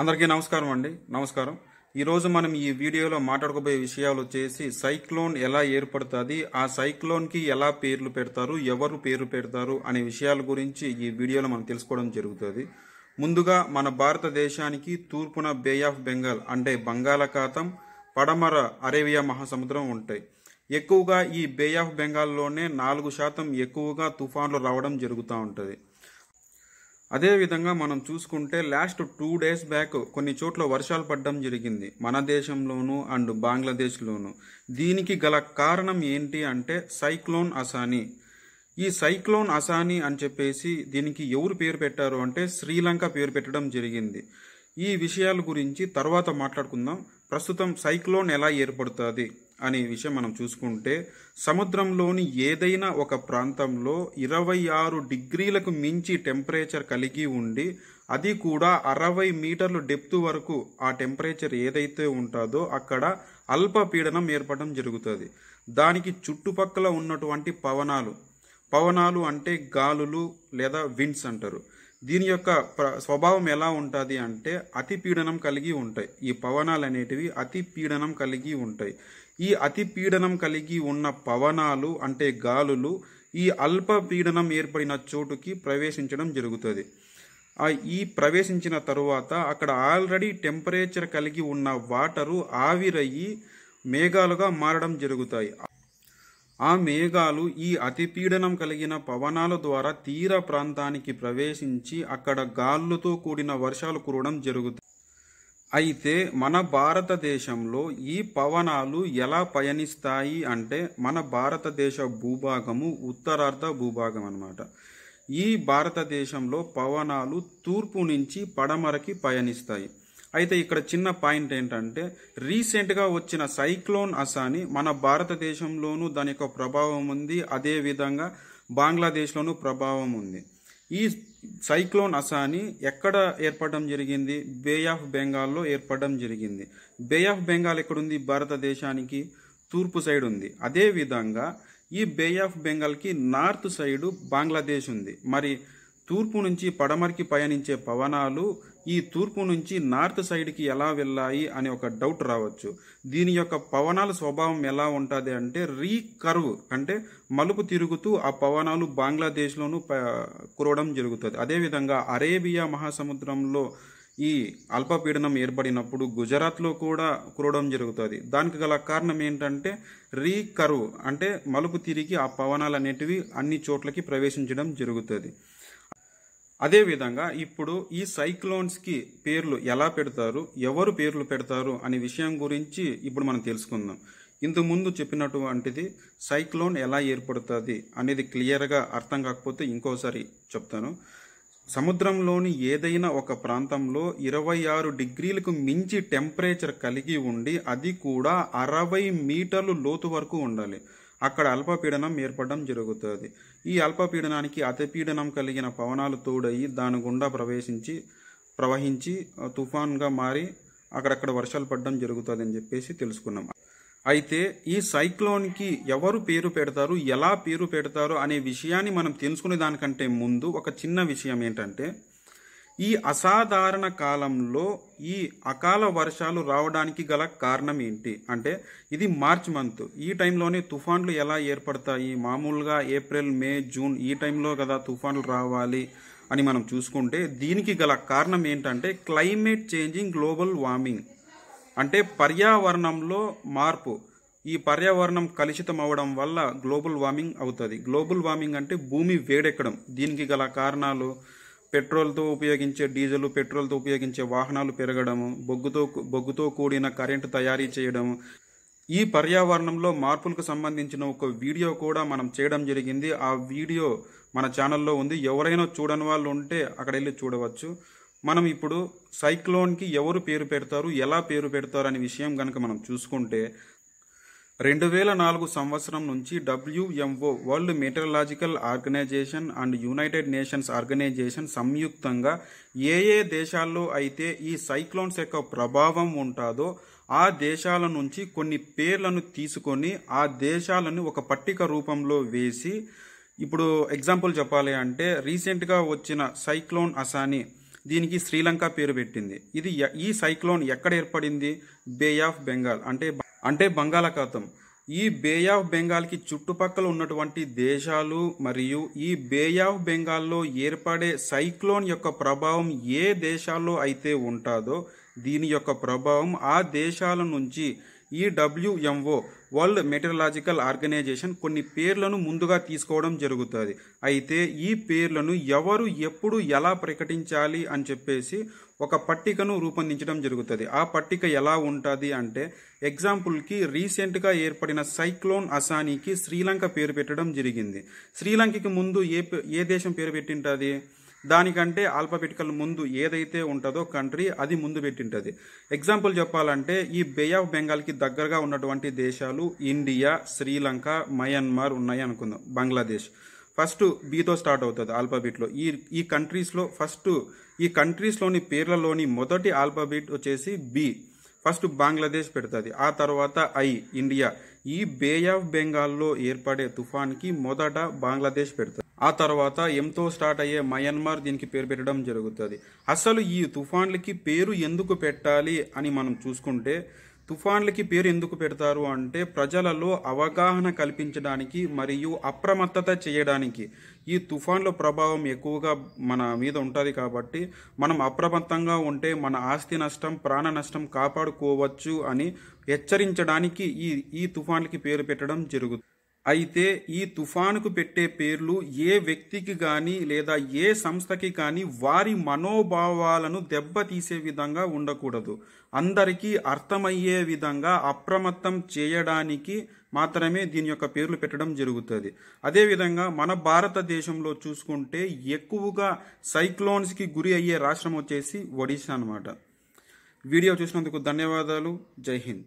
అందరికీ నమస్కారం అండి నమస్కారం ఈరోజు మనం ఈ వీడియోలో మాట్లాడుకోబోయే విషయాలు వచ్చేసి సైక్లోన్ ఎలా ఏర్పడుతుంది ఆ సైక్లోన్కి ఎలా పేర్లు పెడతారు ఎవరు పేరు పెడతారు అనే విషయాల గురించి ఈ వీడియోలో మనం తెలుసుకోవడం జరుగుతుంది ముందుగా మన భారతదేశానికి తూర్పున బే ఆఫ్ బెంగాల్ అంటే బంగాళాఖాతం పడమర అరేబియా మహాసముద్రం ఉంటాయి ఎక్కువగా ఈ బే ఆఫ్ బెంగాల్లోనే నాలుగు శాతం ఎక్కువగా తుఫాన్లు రావడం జరుగుతూ ఉంటుంది అదేవిధంగా మనం చూసుకుంటే లాస్ట్ టూ డేస్ బ్యాక్ కొన్ని చోట్ల వర్షాలు పడడం జరిగింది మన దేశంలోనూ అండ్ బంగ్లాదేశ్లోనూ దీనికి గల కారణం ఏంటి అంటే సైక్లోన్ అసాని ఈ సైక్లోన్ అసాని అని చెప్పేసి దీనికి ఎవరు పేరు పెట్టారు అంటే శ్రీలంక పేరు పెట్టడం జరిగింది ఈ విషయాల గురించి తర్వాత మాట్లాడుకుందాం ప్రస్తుతం సైక్లోన్ ఎలా ఏర్పడుతుంది అనే విషయం మనం చూసుకుంటే సముద్రంలోని ఏదైనా ఒక ప్రాంతంలో ఇరవై ఆరు డిగ్రీలకు మించి టెంపరేచర్ కలిగి ఉండి అది కూడా అరవై మీటర్లు డెప్త్ వరకు ఆ టెంపరేచర్ ఏదైతే ఉంటుందో అక్కడ అల్పపీడనం ఏర్పడడం జరుగుతుంది దానికి చుట్టుపక్కల ఉన్నటువంటి పవనాలు పవనాలు అంటే గాలులు లేదా విండ్స్ అంటారు దీని యొక్క స్వభావం ఎలా ఉంటుంది అంటే అతి పీడనం కలిగి ఉంటాయి ఈ పవనాలు అనేటివి అతి పీడనం కలిగి ఉంటాయి ఈ అతి పీడనం కలిగి ఉన్న పవనాలు అంటే గాలులు ఈ అల్ప పీడనం ఏర్పడిన చోటుకి ప్రవేశించడం జరుగుతుంది ఈ ప్రవేశించిన తరువాత అక్కడ ఆల్రెడీ టెంపరేచర్ కలిగి ఉన్న వాటరు ఆవిరయ్యి మేఘాలుగా మారడం జరుగుతాయి ఆ మేఘాలు ఈ అతిపీడనం కలిగిన పవనాల ద్వారా తీర ప్రాంతానికి ప్రవేశించి అక్కడ గాలులతో కూడిన వర్షాలు కురవడం జరుగుతుంది అయితే మన భారతదేశంలో ఈ పవనాలు ఎలా పయనిస్తాయి అంటే మన భారతదేశ భూభాగము ఉత్తరార్ధ భూభాగం అనమాట ఈ భారతదేశంలో పవనాలు తూర్పు నుంచి పడమరకి పయనిస్తాయి అయితే ఇక్కడ చిన్న పాయింట్ ఏంటంటే రీసెంట్గా వచ్చిన సైక్లోన్ అసాని మన భారతదేశంలోనూ దాని యొక్క ప్రభావం ఉంది అదేవిధంగా బంగ్లాదేశ్లోనూ ప్రభావం ఉంది ఈ సైక్లోన్ అసాని ఎక్కడ ఏర్పడడం జరిగింది బే ఆఫ్ బెంగాల్లో ఏర్పడడం జరిగింది బే ఆఫ్ బెంగాల్ ఎక్కడుంది భారతదేశానికి తూర్పు సైడ్ ఉంది అదేవిధంగా ఈ బే ఆఫ్ బెంగాల్కి నార్త్ సైడు బంగ్లాదేశ్ ఉంది మరి తూర్పు నుంచి పడమరికి పయనించే పవనాలు ఈ తూర్పు నుంచి నార్త్ సైడ్కి ఎలా వెళ్ళాయి అని ఒక డౌట్ రావచ్చు దీని యొక్క పవనాల స్వభావం ఎలా ఉంటుంది అంటే రీకర్వ్ అంటే మలుపు తిరుగుతూ ఆ పవనాలు బంగ్లాదేశ్లోనూ కురవడం జరుగుతుంది అదేవిధంగా అరేబియా మహాసముద్రంలో ఈ అల్పపీడనం ఏర్పడినప్పుడు గుజరాత్లో కూడా కురవడం జరుగుతుంది దానికి గల కారణం ఏంటంటే రీకర్వ్ అంటే మలుపు తిరిగి ఆ పవనాలు అనేటివి అన్ని చోట్లకి ప్రవేశించడం జరుగుతుంది అదేవిధంగా ఇప్పుడు ఈ సైక్లోన్స్కి పేర్లు ఎలా పెడతారు ఎవరు పేర్లు పెడతారు అనే విషయం గురించి ఇప్పుడు మనం తెలుసుకుందాం ఇంతకుముందు చెప్పినటువంటిది సైక్లోన్ ఎలా ఏర్పడుతుంది అనేది క్లియర్గా అర్థం కాకపోతే ఇంకోసారి చెప్తాను సముద్రంలోని ఏదైనా ఒక ప్రాంతంలో ఇరవై ఆరు డిగ్రీలకు మించి టెంపరేచర్ కలిగి ఉండి అది కూడా అరవై మీటర్లు లోతు వరకు ఉండాలి అక్కడ అల్పపీడనం ఏర్పడడం జరుగుతుంది ఈ అల్పపీడనానికి అతిపీడనం కలిగిన పవనాలు తోడయి దాని గుండా ప్రవేశించి ప్రవహించి తుఫాన్గా మారి అక్కడక్కడ వర్షాలు పడడం జరుగుతుంది అని చెప్పేసి తెలుసుకున్నాం అయితే ఈ సైక్లోన్కి ఎవరు పేరు పెడతారు ఎలా పేరు పెడతారు అనే విషయాన్ని మనం తెలుసుకునే దానికంటే ముందు ఒక చిన్న విషయం ఏంటంటే ఈ అసాధారణ కాలంలో ఈ అకాల వర్షాలు రావడానికి గల కారణం ఏంటి అంటే ఇది మార్చ్ మంత్ ఈ టైంలోనే తుఫాన్లు ఎలా ఏర్పడతాయి మామూలుగా ఏప్రిల్ మే జూన్ ఈ టైంలో కదా తుఫాన్లు రావాలి అని మనం చూసుకుంటే దీనికి గల కారణం ఏంటంటే క్లైమేట్ చేంజింగ్ గ్లోబల్ వార్మింగ్ అంటే పర్యావరణంలో మార్పు ఈ పర్యావరణం కలుషితం అవడం వల్ల గ్లోబల్ వార్మింగ్ అవుతుంది గ్లోబల్ వార్మింగ్ అంటే భూమి వేడెక్కడం దీనికి గల కారణాలు పెట్రోల్తో ఉపయోగించే డీజిల్ పెట్రోల్తో ఉపయోగించే వాహనాలు పెరగడం బొగ్గుతో బొగ్గుతో కూడిన కరెంటు తయారీ చేయడం ఈ పర్యావరణంలో మార్పులకు సంబంధించిన ఒక వీడియో కూడా మనం చేయడం జరిగింది ఆ వీడియో మన ఛానల్లో ఉంది ఎవరైనా చూడని వాళ్ళు ఉంటే అక్కడ వెళ్ళి చూడవచ్చు మనం ఇప్పుడు సైక్లోన్కి ఎవరు పేరు పెడతారు ఎలా పేరు పెడతారు అనే విషయం కనుక మనం చూసుకుంటే రెండు వేల నాలుగు సంవత్సరం నుంచి WMO world meteorological organization and United Nations organization సంయుక్తంగా ఏ ఏ దేశాల్లో అయితే ఈ సైక్లోన్స్ యొక్క ప్రభావం ఉంటుందో ఆ దేశాల నుంచి కొన్ని పేర్లను తీసుకొని ఆ దేశాలను ఒక పట్టిక రూపంలో వేసి ఇప్పుడు ఎగ్జాంపుల్ చెప్పాలి అంటే రీసెంట్గా వచ్చిన సైక్లోన్ అసాని దీనికి శ్రీలంక పేరు పెట్టింది ఇది ఈ సైక్లోన్ ఎక్కడ ఏర్పడింది బే ఆఫ్ బెంగాల్ అంటే అంటే బంగాళాఖాతం ఈ బే ఆఫ్ బెంగాల్కి చుట్టుపక్కల ఉన్నటువంటి దేశాలు మరియు ఈ బే ఆఫ్ బెంగాల్లో ఏర్పడే సైక్లోన్ యొక్క ప్రభావం ఏ దేశాల్లో అయితే ఉంటుందో దీని యొక్క ప్రభావం ఆ దేశాల నుంచి ఈడబ్ల్యూఎంఓ వరల్డ్ మెటరలాజికల్ ఆర్గనైజేషన్ కొన్ని పేర్లను ముందుగా తీసుకోవడం జరుగుతుంది అయితే ఈ పేర్లను ఎవరు ఎప్పుడు ఎలా ప్రకటించాలి అని చెప్పేసి ఒక పట్టికను రూపొందించడం జరుగుతుంది ఆ పట్టిక ఎలా ఉంటుంది అంటే ఎగ్జాంపుల్కి రీసెంట్గా ఏర్పడిన సైక్లోన్ అసానీకి శ్రీలంక పేరు పెట్టడం జరిగింది శ్రీలంకకి ముందు ఏ ఏ దేశం పేరు పెట్టింటుంది దానికంటే ఆల్ఫాబెటికల్ ముందు ఏదైతే ఉంటుందో కంట్రీ అది ముందు పెట్టింటుంది ఎగ్జాంపుల్ చెప్పాలంటే ఈ బే ఆఫ్ బెంగాల్కి దగ్గరగా ఉన్నటువంటి దేశాలు ఇండియా శ్రీలంక మయన్మార్ ఉన్నాయి అనుకుందాం బంగ్లాదేశ్ ఫస్ట్ బీతో స్టార్ట్ అవుతుంది ఆల్ఫాబెట్లో ఈ ఈ కంట్రీస్లో ఫస్ట్ ఈ కంట్రీస్లోని పేర్లలోని మొదటి ఆల్ఫాబెట్ వచ్చేసి బి ఫస్ట్ బంగ్లాదేశ్ పెడుతుంది ఆ తర్వాత ఐ ఇండియా ఈ బే ఆఫ్ బెంగాల్లో ఏర్పడే తుఫాన్కి మొదట బంగ్లాదేశ్ పెడుతుంది ఆ తర్వాత ఎంతో స్టార్ట్ అయ్యే మయన్మార్ దీనికి పేరు పెట్టడం జరుగుతుంది అసలు ఈ తుఫాన్లకి పేరు ఎందుకు పెట్టాలి అని మనం చూసుకుంటే తుఫాన్లకి పేరు ఎందుకు పెడతారు అంటే ప్రజలలో అవగాహన కల్పించడానికి మరియు అప్రమత్తత చేయడానికి ఈ తుఫాన్ల ప్రభావం ఎక్కువగా మన మీద ఉంటుంది కాబట్టి మనం అప్రమత్తంగా ఉంటే మన ఆస్తి నష్టం ప్రాణ నష్టం కాపాడుకోవచ్చు అని హెచ్చరించడానికి ఈ ఈ తుఫాన్లకి పేరు పెట్టడం జరుగుతుంది అయితే ఈ తుఫానుకు పెట్టే పేర్లు ఏ వ్యక్తికి కానీ లేదా ఏ సంస్థకి కానీ వారి మనోభావాలను దెబ్బతీసే విధంగా ఉండకూడదు అందరికీ అర్థమయ్యే విధంగా అప్రమత్తం చేయడానికి మాత్రమే దీని యొక్క పేర్లు పెట్టడం జరుగుతుంది అదేవిధంగా మన భారతదేశంలో చూసుకుంటే ఎక్కువగా సైక్లోన్స్కి గురి అయ్యే రాష్ట్రం వచ్చేసి ఒడిశా అనమాట వీడియో చూసినందుకు ధన్యవాదాలు జై హింద్